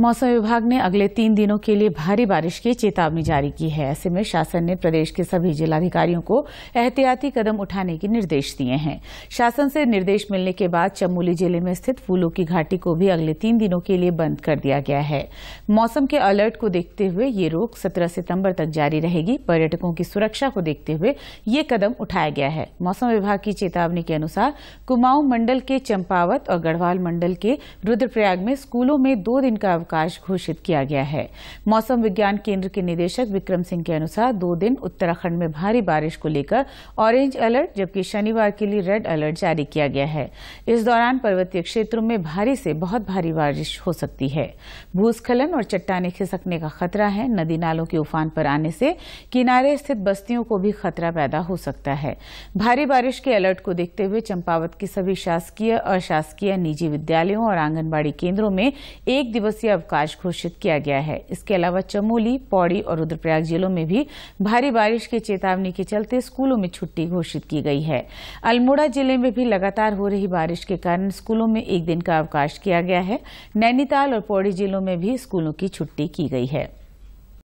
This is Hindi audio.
मौसम विभाग ने अगले तीन दिनों के लिए भारी बारिश की चेतावनी जारी की है ऐसे में शासन ने प्रदेश के सभी जिलाधिकारियों को एहतियाती कदम उठाने के निर्देश दिए हैं शासन से निर्देश मिलने के बाद चमोली जिले में स्थित फूलों की घाटी को भी अगले तीन दिनों के लिए बंद कर दिया गया है मौसम के अलर्ट को देखते हुए ये रोक सत्रह सितम्बर तक जारी रहेगी पर्यटकों की सुरक्षा को देखते हुए ये कदम उठाया गया है मौसम विभाग की चेतावनी के अनुसार कुमाऊं मंडल के चंपावत और गढ़वाल मंडल के रुद्रप्रयाग में स्कूलों में दो दिन का अवकाश घोषित किया गया है मौसम विज्ञान केंद्र के निदेशक विक्रम सिंह के अनुसार दो दिन उत्तराखंड में भारी बारिश को लेकर ऑरेंज अलर्ट जबकि शनिवार के लिए रेड अलर्ट जारी किया गया है इस दौरान पर्वतीय क्षेत्रों में भारी से बहुत भारी बारिश हो सकती है भूस्खलन और चट्टाने खिसकने का खतरा है नदी नालों के उफान पर आने से किनारे स्थित बस्तियों को भी खतरा पैदा हो सकता है भारी बारिश के अलर्ट को देखते हुए चंपावत के सभी शासकीय अशासकीय निजी विद्यालयों और आंगनबाड़ी केंद्रों में एक दिवसीय अवकाश घोषित किया गया है इसके अलावा चमोली पौड़ी और रुद्रप्रयाग जिलों में भी भारी बारिश की चेतावनी के चलते स्कूलों में छुट्टी घोषित की गई है अल्मोड़ा जिले में भी लगातार हो रही बारिश के कारण स्कूलों में एक दिन का अवकाश किया गया है नैनीताल और पौड़ी जिलों में भी स्कूलों की छुट्टी की गई है